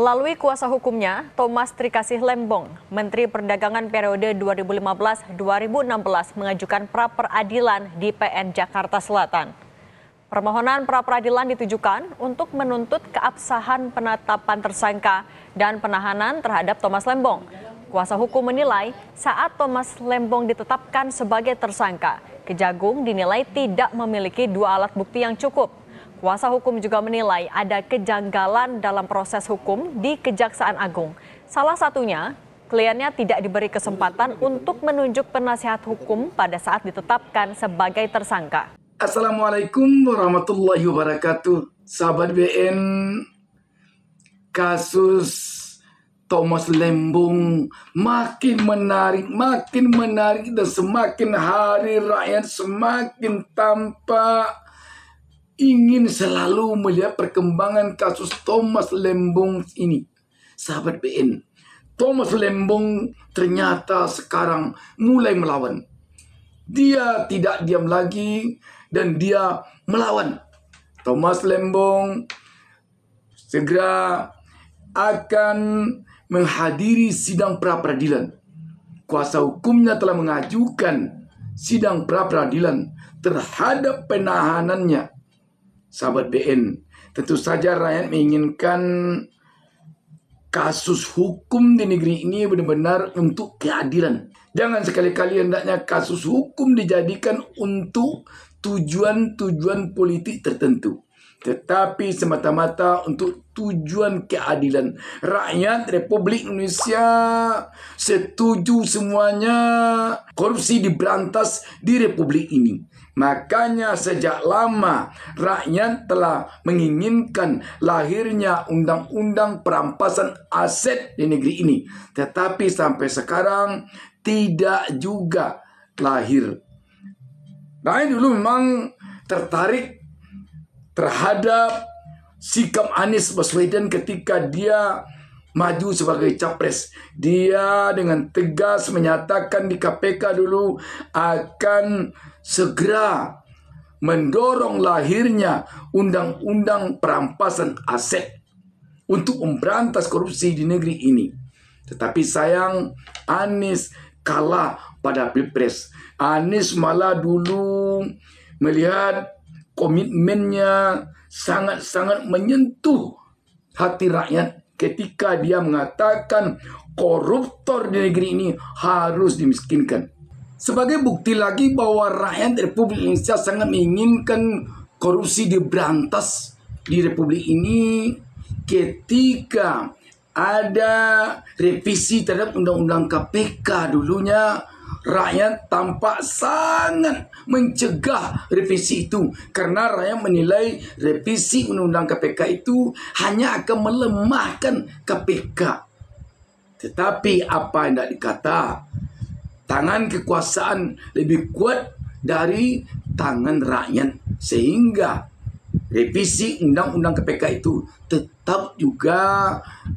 Melalui kuasa hukumnya, Thomas Trikasih Lembong, Menteri Perdagangan periode 2015-2016 mengajukan pra-peradilan di PN Jakarta Selatan. Permohonan pra-peradilan ditujukan untuk menuntut keabsahan penetapan tersangka dan penahanan terhadap Thomas Lembong. Kuasa hukum menilai saat Thomas Lembong ditetapkan sebagai tersangka, Kejagung dinilai tidak memiliki dua alat bukti yang cukup Kuasa hukum juga menilai ada kejanggalan dalam proses hukum di Kejaksaan Agung. Salah satunya, kliennya tidak diberi kesempatan untuk menunjuk penasihat hukum pada saat ditetapkan sebagai tersangka. Assalamualaikum warahmatullahi wabarakatuh. Sahabat BN, kasus Thomas Lembung makin menarik, makin menarik dan semakin hari rakyat semakin tampak ingin selalu melihat perkembangan kasus Thomas Lembong ini. Sahabat BN, Thomas Lembong ternyata sekarang mulai melawan. Dia tidak diam lagi dan dia melawan. Thomas Lembong segera akan menghadiri sidang pra-peradilan. Kuasa hukumnya telah mengajukan sidang pra-peradilan terhadap penahanannya sahabat BN. Tentu saja rakyat menginginkan kasus hukum di negeri ini benar-benar untuk keadilan. Jangan sekali-kali hendaknya kasus hukum dijadikan untuk tujuan-tujuan politik tertentu tetapi semata-mata untuk tujuan keadilan. Rakyat Republik Indonesia setuju semuanya korupsi diberantas di republik ini. Makanya sejak lama rakyat telah menginginkan lahirnya undang-undang perampasan aset di negeri ini. Tetapi sampai sekarang tidak juga lahir. Rakyat dulu memang tertarik terhadap sikap Anies Baswedan ketika dia maju sebagai capres. Dia dengan tegas menyatakan di KPK dulu akan segera mendorong lahirnya undang-undang perampasan aset untuk memberantas korupsi di negeri ini. Tetapi sayang Anies kalah pada Pilpres. Anies malah dulu melihat komitmennya sangat-sangat menyentuh hati rakyat ketika dia mengatakan koruptor di negeri ini harus dimiskinkan. Sebagai bukti lagi bahwa rakyat Republik Indonesia sangat menginginkan korupsi diberantas di Republik ini ketika ada revisi terhadap Undang-Undang KPK dulunya rakyat tampak sangat mencegah revisi itu karena rakyat menilai revisi undang-undang KPK itu hanya akan melemahkan KPK. Tetapi apa yang tidak dikata? Tangan kekuasaan lebih kuat dari tangan rakyat sehingga revisi undang-undang KPK itu tetap tetap juga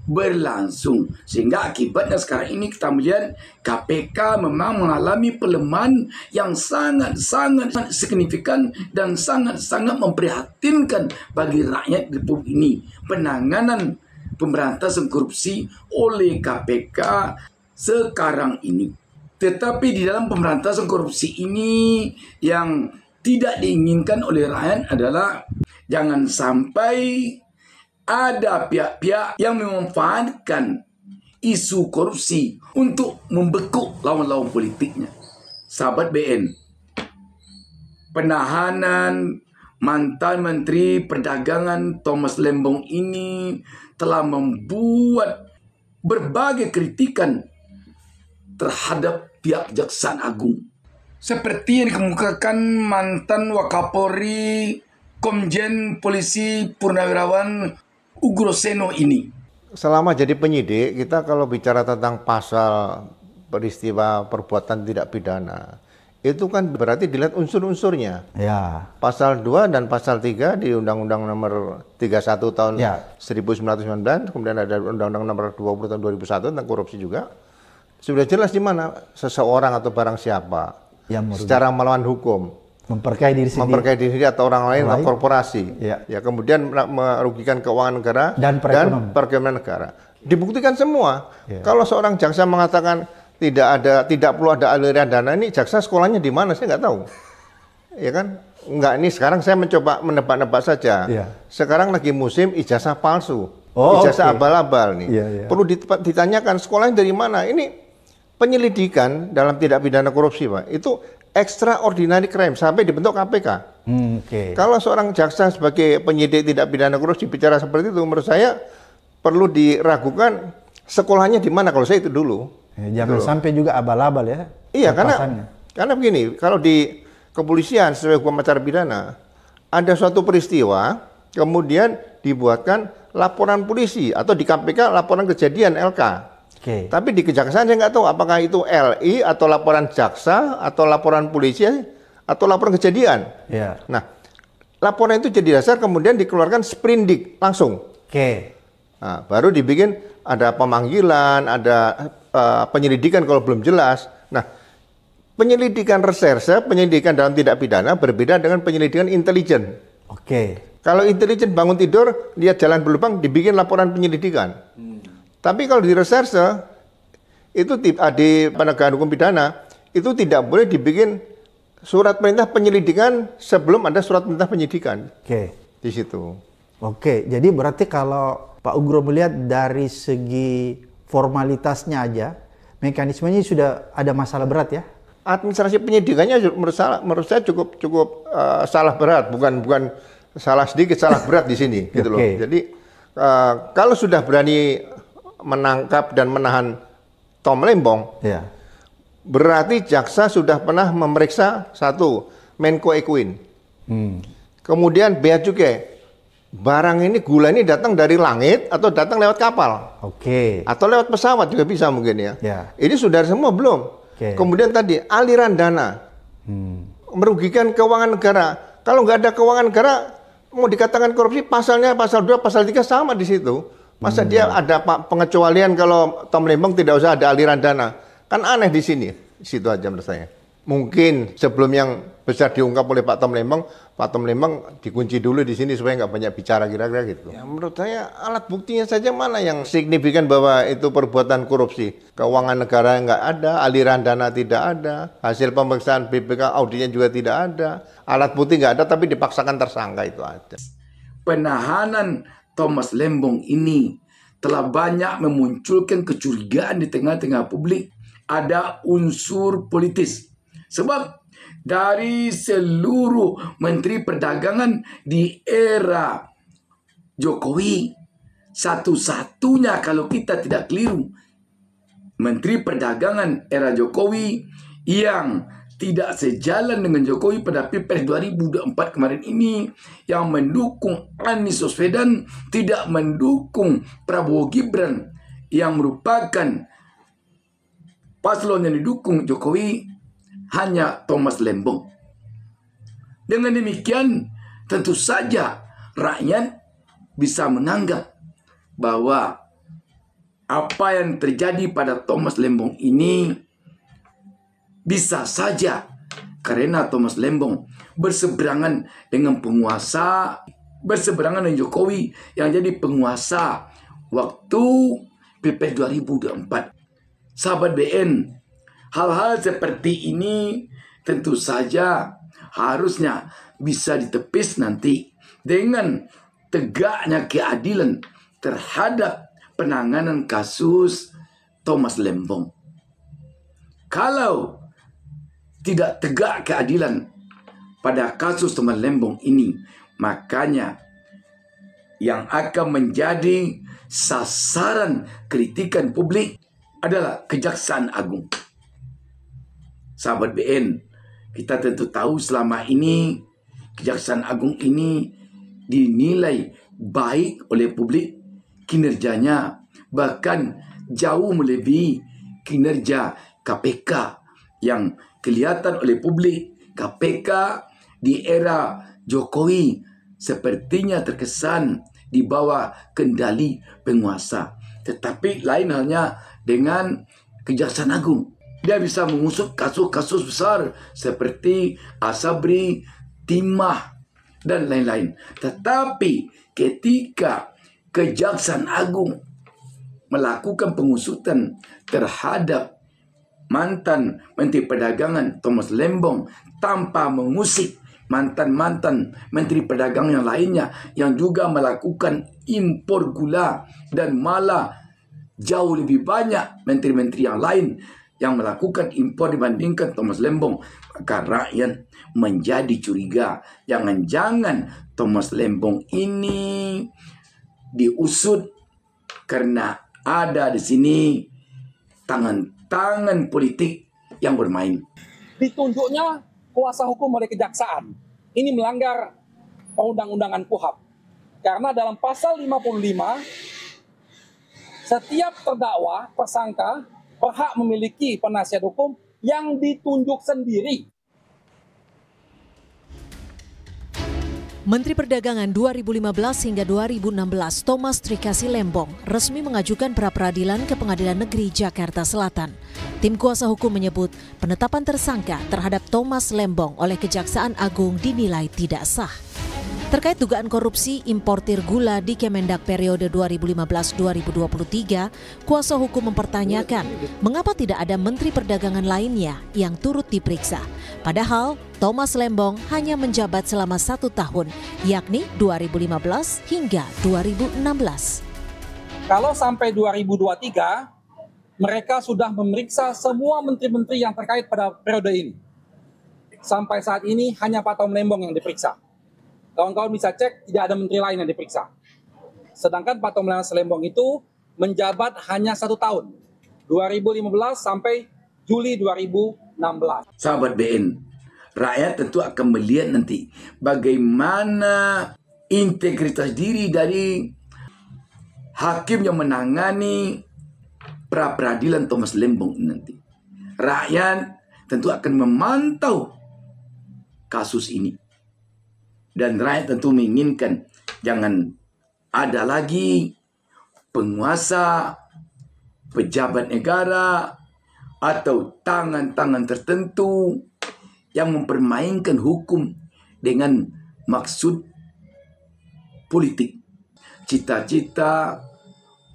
berlangsung. Sehingga akibatnya sekarang ini kita melihat KPK memang mengalami pelemahan yang sangat-sangat signifikan dan sangat-sangat memprihatinkan bagi rakyat Republik ini. Penanganan pemberantasan korupsi oleh KPK sekarang ini. Tetapi di dalam pemberantasan korupsi ini yang tidak diinginkan oleh rakyat adalah jangan sampai ada pihak-pihak yang memanfaatkan isu korupsi untuk membekuk lawan-lawan politiknya. Sahabat BN, penahanan mantan Menteri Perdagangan Thomas Lembong ini telah membuat berbagai kritikan terhadap pihak Jaksa Agung. Seperti yang dikemukakan mantan Wakapolri Komjen Polisi Purnawirawan Ugroseno ini. Selama jadi penyidik, kita kalau bicara tentang pasal peristiwa perbuatan tidak pidana, itu kan berarti dilihat unsur-unsurnya. Ya. Pasal 2 dan pasal 3 di Undang-Undang nomor 31 tahun ya. 1999, kemudian ada Undang-Undang nomor 20 tahun 2001 tentang korupsi juga. Sudah jelas di mana seseorang atau barang siapa yang secara melawan hukum memperkaya diri sendiri memperkaya diri sendiri atau orang lain, atau korporasi ya. ya kemudian merugikan keuangan negara dan perekonomian, negara dibuktikan semua ya. kalau seorang jaksa mengatakan tidak ada tidak perlu ada aliran dana ini jaksa sekolahnya di mana saya nggak tahu ya kan nggak ini sekarang saya mencoba menebak-nebak saja ya. sekarang lagi musim ijazah palsu oh, ijazah okay. abal-abal nih ya, ya. perlu ditanyakan sekolahnya dari mana ini penyelidikan dalam tidak pidana korupsi pak itu extraordinary crime sampai dibentuk KPK. Hmm, okay. Kalau seorang jaksa sebagai penyidik tidak pidana korupsi bicara seperti itu, menurut saya perlu diragukan sekolahnya di mana kalau saya itu dulu. Ya, jangan dulu. sampai juga abal-abal ya. Iya karena karena begini kalau di kepolisian sesuai hukum acara pidana ada suatu peristiwa kemudian dibuatkan laporan polisi atau di KPK laporan kejadian LK. Okay. Tapi di kejaksaan saya nggak tahu apakah itu LI atau laporan jaksa atau laporan polisi atau laporan kejadian. Yeah. Nah, laporan itu jadi dasar kemudian dikeluarkan sprindik langsung. Oke. Okay. Nah, baru dibikin ada pemanggilan, ada uh, penyelidikan kalau belum jelas. Nah, penyelidikan reserse, penyelidikan dalam tidak pidana berbeda dengan penyelidikan intelijen. Oke. Okay. Kalau intelijen bangun tidur, lihat jalan berlubang, dibikin laporan penyelidikan. Hmm tapi kalau di reserse itu ah, di penegakan hukum pidana itu tidak boleh dibikin surat perintah penyelidikan sebelum ada surat perintah penyidikan. Oke. Okay. Di situ. Oke, okay. jadi berarti kalau Pak Ugro melihat dari segi formalitasnya aja, mekanismenya sudah ada masalah berat ya? Administrasi penyidikannya menurut saya, menurut saya cukup cukup uh, salah berat, bukan bukan salah sedikit, salah berat di sini gitu okay. loh. Jadi uh, kalau sudah berani menangkap dan menahan Tom Lembong, ya. berarti jaksa sudah pernah memeriksa satu Menko Ekuin hmm. kemudian bea juga Barang ini gula ini datang dari langit atau datang lewat kapal, oke, okay. atau lewat pesawat juga bisa mungkin ya. ya. Ini sudah semua belum. Okay. Kemudian tadi aliran dana hmm. merugikan keuangan negara. Kalau nggak ada keuangan negara, mau dikatakan korupsi pasalnya pasal 2, pasal 3 sama di situ Masa hmm. dia ada pak pengecualian kalau Tom Lembong tidak usah ada aliran dana? Kan aneh di sini. situ aja menurut saya. Mungkin sebelum yang besar diungkap oleh Pak Tom Lembong, Pak Tom Lembong dikunci dulu di sini supaya nggak banyak bicara kira-kira gitu. Ya, menurut saya alat buktinya saja mana yang signifikan bahwa itu perbuatan korupsi. Keuangan negara nggak ada, aliran dana tidak ada, hasil pemeriksaan BPK audinya juga tidak ada, alat bukti nggak ada tapi dipaksakan tersangka itu ada. Penahanan Thomas Lembong ini telah banyak memunculkan kecurigaan di tengah-tengah publik ada unsur politis. Sebab dari seluruh menteri perdagangan di era Jokowi, satu-satunya kalau kita tidak keliru, menteri perdagangan era Jokowi yang tidak sejalan dengan Jokowi pada Pilpres 2024 kemarin ini yang mendukung Anies Baswedan tidak mendukung Prabowo Gibran yang merupakan paslon yang didukung Jokowi hanya Thomas Lembong. Dengan demikian tentu saja rakyat bisa menganggap bahwa apa yang terjadi pada Thomas Lembong ini bisa saja karena Thomas Lembong berseberangan dengan penguasa, berseberangan dengan Jokowi yang jadi penguasa waktu Pilpres 2024. Sahabat BN, hal-hal seperti ini tentu saja harusnya bisa ditepis nanti dengan tegaknya keadilan terhadap penanganan kasus Thomas Lembong. Kalau tidak tegak keadilan pada kasus teman Lembong ini. Makanya yang akan menjadi sasaran kritikan publik adalah Kejaksaan Agung. Sahabat BN, kita tentu tahu selama ini Kejaksaan Agung ini dinilai baik oleh publik kinerjanya bahkan jauh melebihi kinerja KPK yang kelihatan oleh publik KPK di era Jokowi sepertinya terkesan di bawah kendali penguasa. Tetapi lain halnya dengan Kejaksaan Agung. Dia bisa mengusut kasus-kasus besar seperti Asabri, Timah, dan lain-lain. Tetapi ketika Kejaksaan Agung melakukan pengusutan terhadap mantan Menteri Perdagangan Thomas Lembong tanpa mengusik mantan-mantan Menteri Perdagangan yang lainnya yang juga melakukan impor gula dan malah jauh lebih banyak menteri-menteri yang lain yang melakukan impor dibandingkan Thomas Lembong. Maka rakyat menjadi curiga. Jangan-jangan Thomas Lembong ini diusut karena ada di sini tangan tangan politik yang bermain. Ditunjuknya kuasa hukum oleh kejaksaan. Ini melanggar perundang-undangan KUHAP. Karena dalam pasal 55, setiap terdakwa, tersangka, berhak memiliki penasihat hukum yang ditunjuk sendiri Menteri Perdagangan 2015 hingga 2016 Thomas Trikasi Lembong resmi mengajukan pra peradilan ke Pengadilan Negeri Jakarta Selatan. Tim kuasa hukum menyebut penetapan tersangka terhadap Thomas Lembong oleh Kejaksaan Agung dinilai tidak sah. Terkait dugaan korupsi importir gula di Kemendak periode 2015-2023, kuasa hukum mempertanyakan mengapa tidak ada menteri perdagangan lainnya yang turut diperiksa. Padahal Thomas Lembong hanya menjabat selama satu tahun, yakni 2015 hingga 2016. Kalau sampai 2023, mereka sudah memeriksa semua menteri-menteri yang terkait pada periode ini. Sampai saat ini hanya Pak Tom Lembong yang diperiksa. Kawan-kawan bisa cek tidak ada menteri lain yang diperiksa. Sedangkan Pak Tomlang Selembong itu menjabat hanya satu tahun, 2015 sampai Juli 2016. Sahabat BN, rakyat tentu akan melihat nanti bagaimana integritas diri dari hakim yang menangani pra peradilan Thomas Lembong nanti. Rakyat tentu akan memantau kasus ini. Dan rakyat tentu menginginkan jangan ada lagi penguasa, pejabat negara, atau tangan-tangan tertentu yang mempermainkan hukum dengan maksud politik. Cita-cita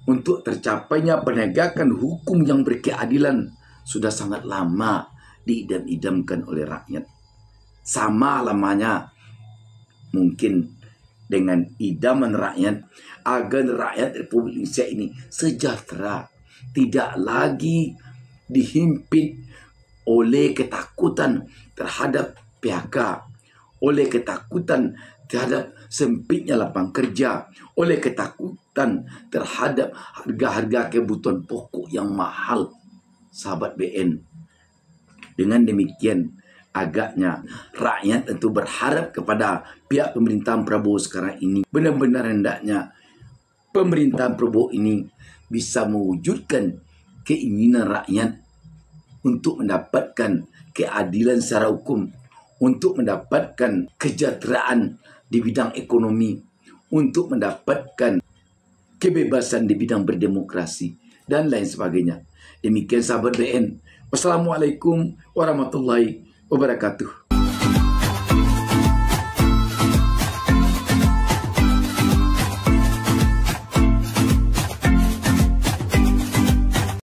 untuk tercapainya penegakan hukum yang berkeadilan sudah sangat lama diidam-idamkan oleh rakyat. Sama lamanya mungkin dengan idaman rakyat agar rakyat Republik Indonesia ini sejahtera tidak lagi dihimpit oleh ketakutan terhadap PHK oleh ketakutan terhadap sempitnya lapang kerja oleh ketakutan terhadap harga-harga kebutuhan pokok yang mahal sahabat BN dengan demikian Agaknya rakyat tentu berharap kepada pihak pemerintahan Prabowo sekarang ini benar-benar hendaknya pemerintahan Prabowo ini bisa mewujudkan keinginan rakyat untuk mendapatkan keadilan secara hukum, untuk mendapatkan kesejahteraan di bidang ekonomi, untuk mendapatkan kebebasan di bidang berdemokrasi, dan lain sebagainya. Demikian sahabat BN. Wassalamualaikum warahmatullahi wabarakatuh wabarakatuh.